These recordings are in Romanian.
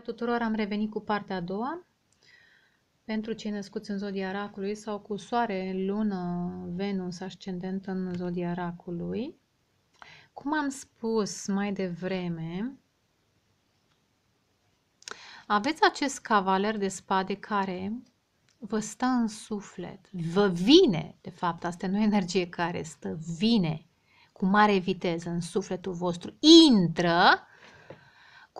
Salutare tuturor, am revenit cu partea a doua. Pentru cei născuți în zodia racului sau cu soare, lună, Venus, ascendent în zodia racului. Cum am spus mai devreme, aveți acest cavaler de spade care vă stă în suflet, vă vine, de fapt, asta nu e energie care stă, vine cu mare viteză în sufletul vostru, intră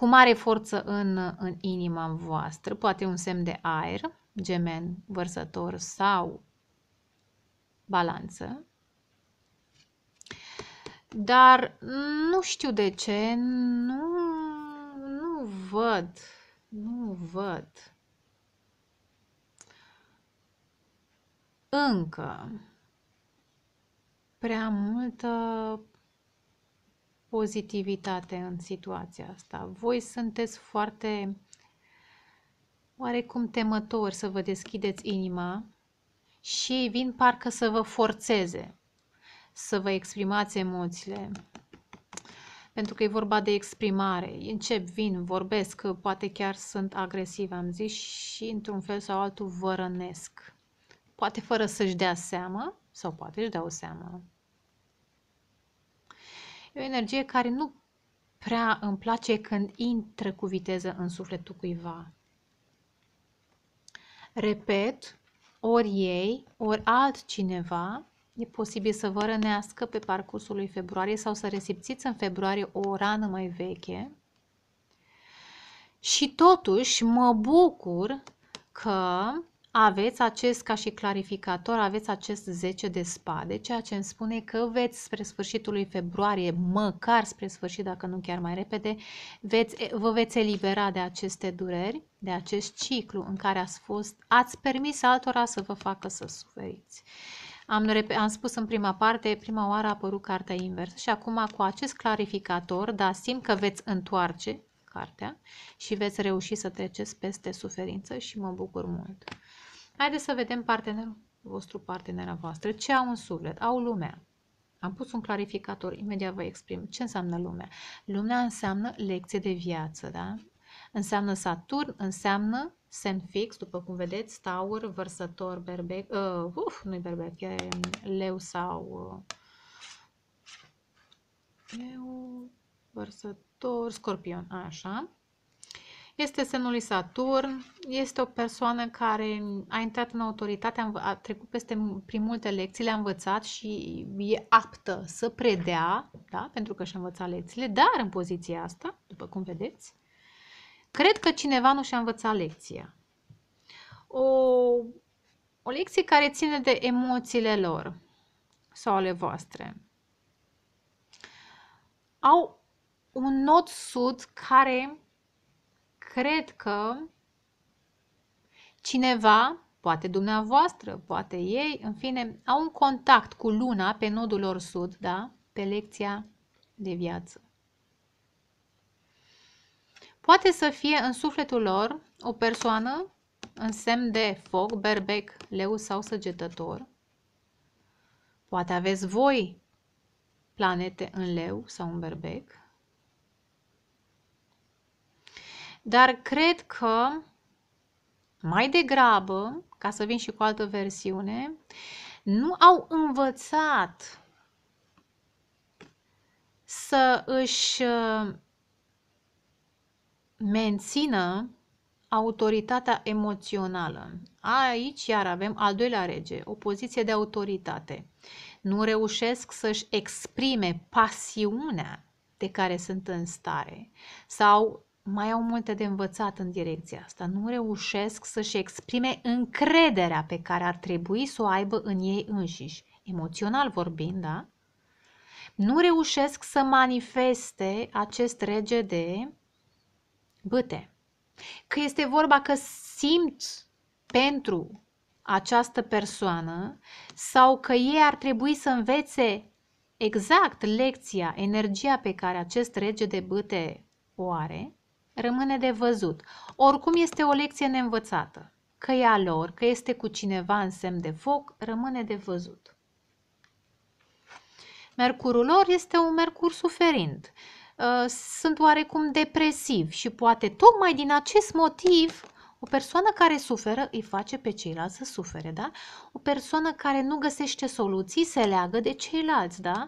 cu mare forță în, în inima voastră, poate un semn de aer, gemen, vărsător sau balanță. Dar nu știu de ce, nu, nu văd, nu văd încă prea multă pozitivitate în situația asta. Voi sunteți foarte oarecum temători să vă deschideți inima și vin parcă să vă forțeze să vă exprimați emoțiile. Pentru că e vorba de exprimare. Încep, vin, vorbesc, poate chiar sunt agresiv, am zis, și într-un fel sau altul vă rănesc. Poate fără să-și dea seama sau poate își dau seama. E o energie care nu prea îmi place când intră cu viteză în sufletul cuiva. Repet, ori ei, ori altcineva e posibil să vă rănească pe parcursul lui februarie sau să resipțiți în februarie o rană mai veche. Și totuși mă bucur că aveți acest, ca și clarificator, aveți acest 10 de spade, ceea ce îmi spune că veți spre sfârșitul lui februarie, măcar spre sfârșit, dacă nu chiar mai repede, veți, vă veți elibera de aceste dureri, de acest ciclu în care ați fost, ați permis altora să vă facă să suferiți. Am, am spus în prima parte, prima oară a apărut cartea invers și acum cu acest clarificator, da, simt că veți întoarce cartea și veți reuși să treceți peste suferință și mă bucur mult. Haideți să vedem partenerul vostru, partenera voastră. Ce au în suflet? Au lumea. Am pus un clarificator, imediat vă exprim. Ce înseamnă lumea? Lumea înseamnă lecție de viață, da? Înseamnă Saturn, înseamnă semn fix, după cum vedeți, taur, vărsător, berbec, uh, uf, nu-i berbec, e um, leu sau uh, leu, vărsător, scorpion, așa. Este semnul lui Saturn, este o persoană care a intrat în autoritate, a trecut peste prin multe lecții, le-a învățat și e aptă să predea, da? pentru că și-a învățat lecțiile, dar în poziția asta, după cum vedeți, cred că cineva nu și-a învățat lecția. O, o lecție care ține de emoțiile lor sau ale voastre. Au un nod sud care cred că cineva, poate dumneavoastră, poate ei, în fine, au un contact cu luna pe nodul lor sud, da? Pe lecția de viață. Poate să fie în sufletul lor o persoană în semn de foc, berbec, leu sau săgetător. Poate aveți voi planete în leu sau în berbec. Dar cred că mai degrabă, ca să vin și cu altă versiune, nu au învățat să își uh, mențină autoritatea emoțională. Aici iar avem al doilea rege, o poziție de autoritate. Nu reușesc să-și exprime pasiunea de care sunt în stare sau mai au multe de învățat în direcția asta. Nu reușesc să-și exprime încrederea pe care ar trebui să o aibă în ei înșiși, emoțional vorbind, da? Nu reușesc să manifeste acest rege de băte. Că este vorba că simt pentru această persoană sau că ei ar trebui să învețe exact lecția, energia pe care acest rege de băte o are Rămâne de văzut. Oricum este o lecție neînvățată. Că e a lor, că este cu cineva în semn de foc, rămâne de văzut. Mercurul lor este un mercur suferind. Ă, sunt oarecum depresiv și poate tocmai din acest motiv o persoană care suferă îi face pe ceilalți să sufere, da? O persoană care nu găsește soluții se leagă de ceilalți, da?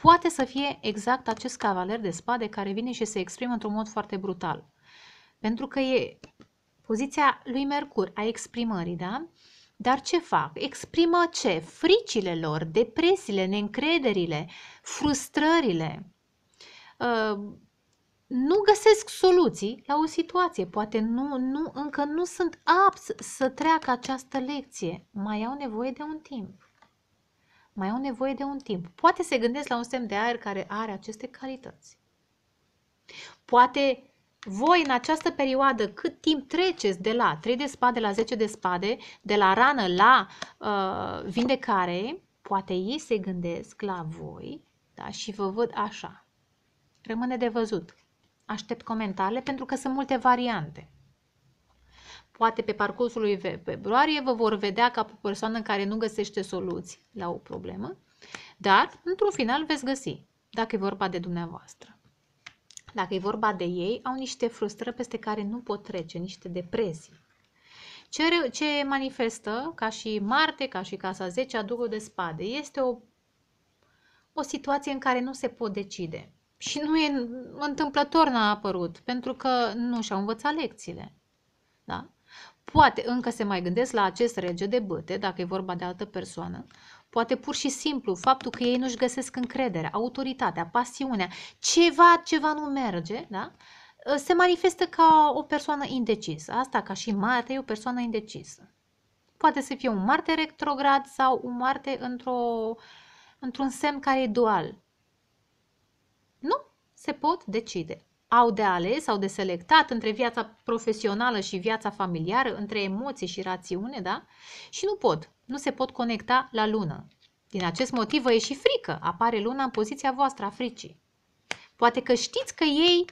poate să fie exact acest cavaler de spade care vine și se exprimă într-un mod foarte brutal. Pentru că e poziția lui Mercur, a exprimării, da? Dar ce fac? Exprimă ce? Fricile lor, depresiile, neîncrederile, frustrările. Uh, nu găsesc soluții la o situație. Poate nu, nu, încă nu sunt apți să treacă această lecție. Mai au nevoie de un timp mai au nevoie de un timp. Poate se gândesc la un semn de aer care are aceste calități. Poate voi în această perioadă, cât timp treceți de la 3 de spade la 10 de spade, de la rană la uh, vindecare, poate ei se gândesc la voi da, și vă văd așa. Rămâne de văzut. Aștept comentariile pentru că sunt multe variante. Poate pe parcursul lui februarie vă vor vedea ca o persoană care nu găsește soluții la o problemă, dar într-un final veți găsi, dacă e vorba de dumneavoastră. Dacă e vorba de ei, au niște frustrări peste care nu pot trece, niște depresii. Ce, ce manifestă, ca și Marte, ca și Casa 10, aducă de spade, este o, o situație în care nu se pot decide. Și nu e întâmplător n-a apărut, pentru că nu și-au învățat lecțiile. Da? Poate încă se mai gândesc la acest rege de băte, dacă e vorba de altă persoană, poate pur și simplu faptul că ei nu-și găsesc încrederea, autoritatea, pasiunea, ceva, ceva nu merge, da? Ă, se manifestă ca o persoană indecisă. Asta, ca și Marte, e o persoană indecisă. Poate să fie un Marte retrograd sau un Marte într-o, într-un semn care e dual. Nu se pot decide au de ales sau de selectat între viața profesională și viața familiară, între emoții și rațiune, da? Și nu pot, nu se pot conecta la lună. Din acest motiv vă e și frică, apare luna în poziția voastră a fricii. Poate că știți că ei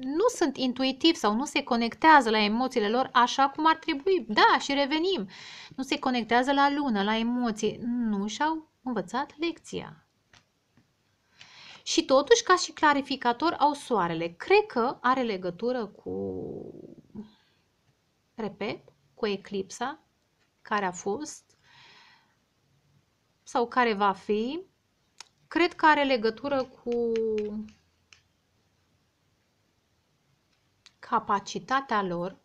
nu sunt intuitivi sau nu se conectează la emoțiile lor așa cum ar trebui. Da, și revenim. Nu se conectează la lună, la emoții. Nu și-au învățat lecția. Și totuși, ca și clarificator, au soarele. Cred că are legătură cu, repet, cu eclipsa care a fost sau care va fi. Cred că are legătură cu capacitatea lor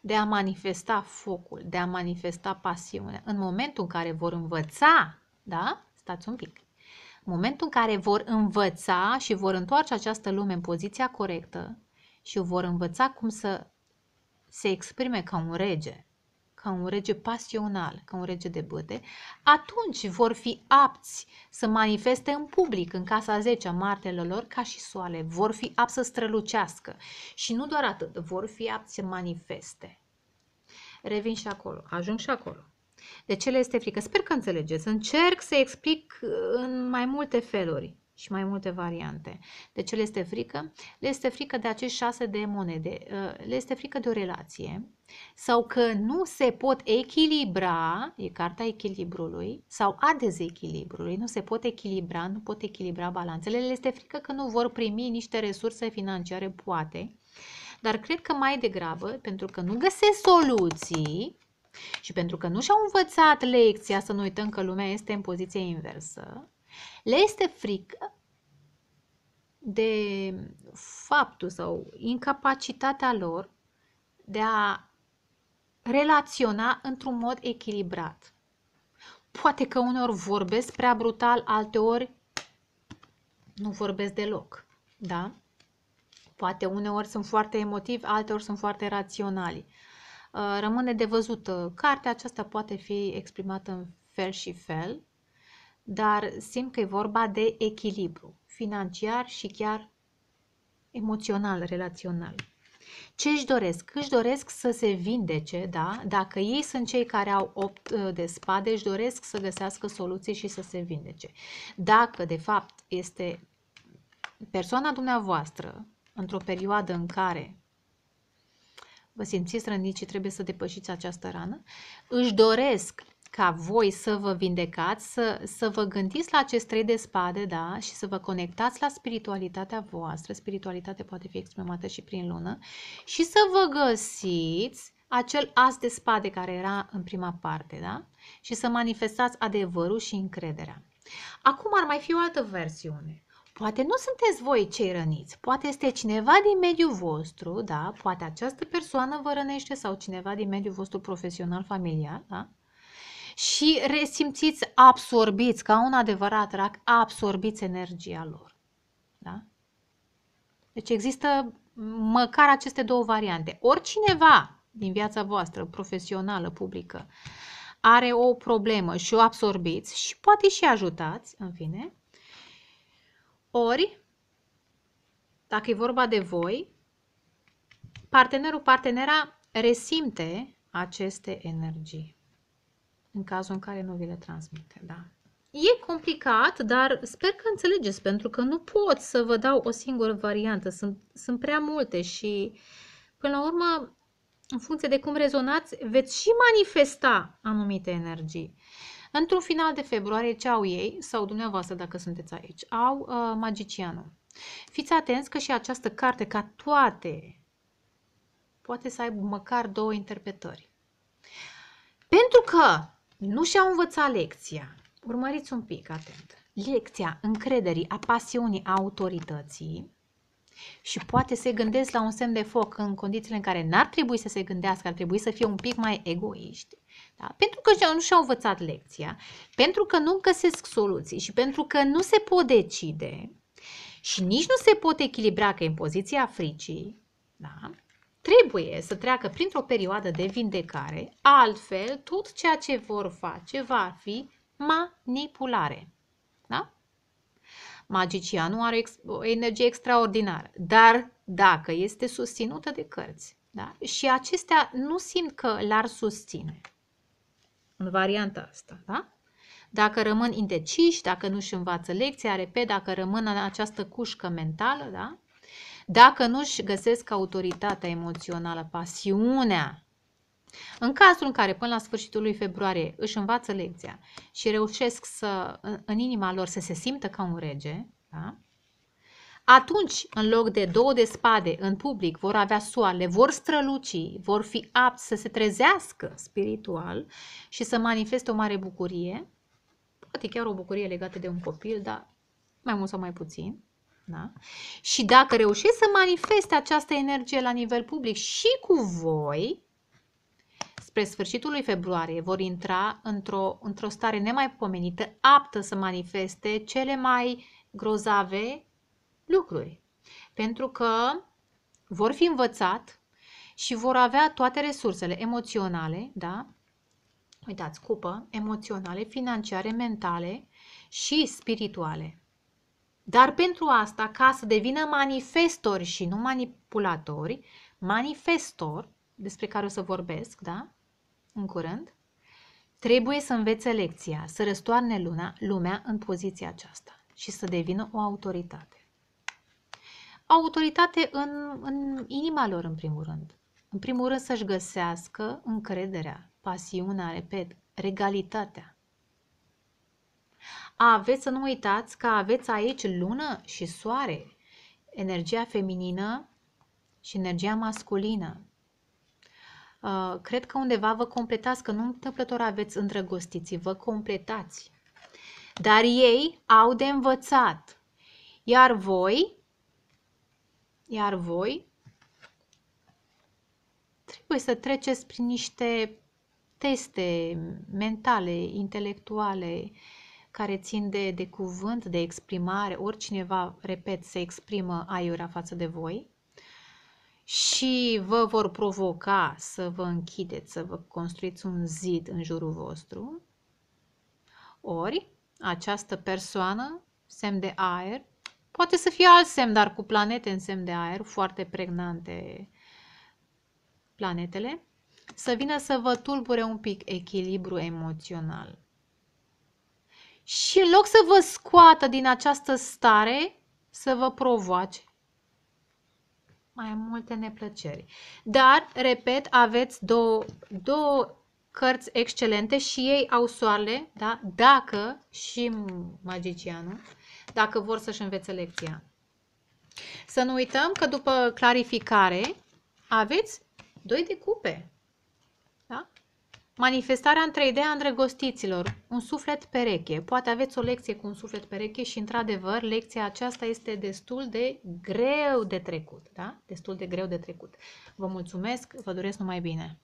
de a manifesta focul, de a manifesta pasiunea. În momentul în care vor învăța, da? Stați un pic momentul în care vor învăța și vor întoarce această lume în poziția corectă și vor învăța cum să se exprime ca un rege, ca un rege pasional, ca un rege de băte, atunci vor fi apți să manifeste în public, în casa 10 a martelor lor, ca și soale. Vor fi apți să strălucească. Și nu doar atât, vor fi apți să manifeste. Revin și acolo, ajung și acolo. De ce le este frică? Sper că înțelegeți. Încerc să explic uh, în mai multe feluri și mai multe variante. De ce le este frică? Le este frică de acești șase de monede. Uh, le este frică de o relație sau că nu se pot echilibra, e carta echilibrului, sau a dezechilibrului, nu se pot echilibra, nu pot echilibra balanțele. Le este frică că nu vor primi niște resurse financiare, poate, dar cred că mai degrabă, pentru că nu găsesc soluții, și pentru că nu și-au învățat lecția, să nu uităm că lumea este în poziție inversă, le este frică de faptul sau incapacitatea lor de a relaționa într-un mod echilibrat. Poate că uneori vorbesc prea brutal, alteori nu vorbesc deloc, da? Poate uneori sunt foarte emotivi, alteori sunt foarte raționali. Uh, rămâne de văzut. Uh, cartea aceasta poate fi exprimată în fel și fel, dar simt că e vorba de echilibru financiar și chiar emoțional, relațional. Ce își doresc? Își doresc să se vindece, da? Dacă ei sunt cei care au opt uh, de spade, își doresc să găsească soluții și să se vindece. Dacă, de fapt, este persoana dumneavoastră într-o perioadă în care vă simțiți rănit și trebuie să depășiți această rană, își doresc ca voi să vă vindecați, să, să vă gândiți la acest trei de spade, da, și să vă conectați la spiritualitatea voastră, spiritualitatea poate fi exprimată și prin lună, și să vă găsiți acel as de spade care era în prima parte, da? Și să manifestați adevărul și încrederea. Acum ar mai fi o altă versiune. Poate nu sunteți voi cei răniți, poate este cineva din mediul vostru, da? Poate această persoană vă rănește sau cineva din mediul vostru profesional, familial, da? Și resimțiți, absorbiți, ca un adevărat rac, absorbiți energia lor, da? Deci există măcar aceste două variante. Oricineva din viața voastră, profesională, publică, are o problemă și o absorbiți și poate și ajutați, în fine, ori, dacă e vorba de voi, partenerul, partenera resimte aceste energii în cazul în care nu vi le transmite, da. E complicat, dar sper că înțelegeți, pentru că nu pot să vă dau o singură variantă. Sunt, sunt prea multe și, până la urmă, în funcție de cum rezonați, veți și manifesta anumite energii. Într-un final de februarie, ce au ei, sau dumneavoastră dacă sunteți aici, au uh, magicianul. Fiți atenți că și această carte, ca toate, poate să aibă măcar două interpretări. Pentru că nu și-au învățat lecția, urmăriți un pic atent, lecția încrederii, a pasiunii, a autorității, și poate se gândesc la un semn de foc în condițiile în care n-ar trebui să se gândească, ar trebui să fie un pic mai egoiști, da? Pentru că nu și-au învățat lecția, pentru că nu găsesc soluții și pentru că nu se pot decide și nici nu se pot echilibra că în poziția fricii, da? trebuie să treacă printr-o perioadă de vindecare, altfel tot ceea ce vor face va fi manipulare. Da? Magicianul are o energie extraordinară, dar dacă este susținută de cărți, da? și acestea nu simt că l-ar susține în varianta asta, da? Dacă rămân indeciși, dacă nu își învață lecția, repet, dacă rămân în această cușcă mentală, da? Dacă nu își găsesc autoritatea emoțională, pasiunea, în cazul în care până la sfârșitul lui februarie își învață lecția și reușesc să, în inima lor să se simtă ca un rege, da? Atunci, în loc de două de spade în public, vor avea soarele, vor străluci, vor fi apți să se trezească spiritual și să manifeste o mare bucurie, poate chiar o bucurie legată de un copil, dar mai mult sau mai puțin. Da? Și dacă reușesc să manifeste această energie la nivel public și cu voi, spre sfârșitul lui februarie vor intra într-o, într stare nemaipomenită, aptă să manifeste cele mai grozave lucruri. Pentru că vor fi învățat și vor avea toate resursele emoționale, da? Uitați, cupă, emoționale, financiare, mentale și spirituale. Dar pentru asta, ca să devină manifestori și nu manipulatori, manifestor, despre care o să vorbesc, da? În curând, trebuie să învețe lecția, să răstoarne luna, lumea în poziția aceasta și să devină o autoritate autoritate în, în inima lor, în primul rând. În primul rând să-și găsească încrederea, pasiunea, repet, regalitatea. Aveți să nu uitați că aveți aici lună și soare, energia feminină și energia masculină. Uh, cred că undeva vă completați, că nu întâmplător aveți îndrăgostiți, vă completați. Dar ei au de învățat, iar voi iar voi trebuie să treceți prin niște teste mentale, intelectuale, care țin de, de cuvânt, de exprimare, oricineva, repet, se exprimă aiurea față de voi și vă vor provoca să vă închideți, să vă construiți un zid în jurul vostru, ori această persoană, semn de aer, Poate să fie alt semn, dar cu planete în semn de aer, foarte pregnante planetele, să vină să vă tulbure un pic echilibru emoțional. Și în loc să vă scoată din această stare, să vă provoace mai multe neplăceri. Dar, repet, aveți două, două cărți excelente și ei au soarele, da? dacă și magicianul dacă vor să-și învețe lecția. Să nu uităm că după clarificare aveți doi cupe. Da? Manifestarea în 3D a îndrăgostiților, un suflet pereche. Poate aveți o lecție cu un suflet pereche și, într-adevăr, lecția aceasta este destul de greu de trecut. Da? Destul de greu de trecut. Vă mulțumesc, vă doresc numai bine!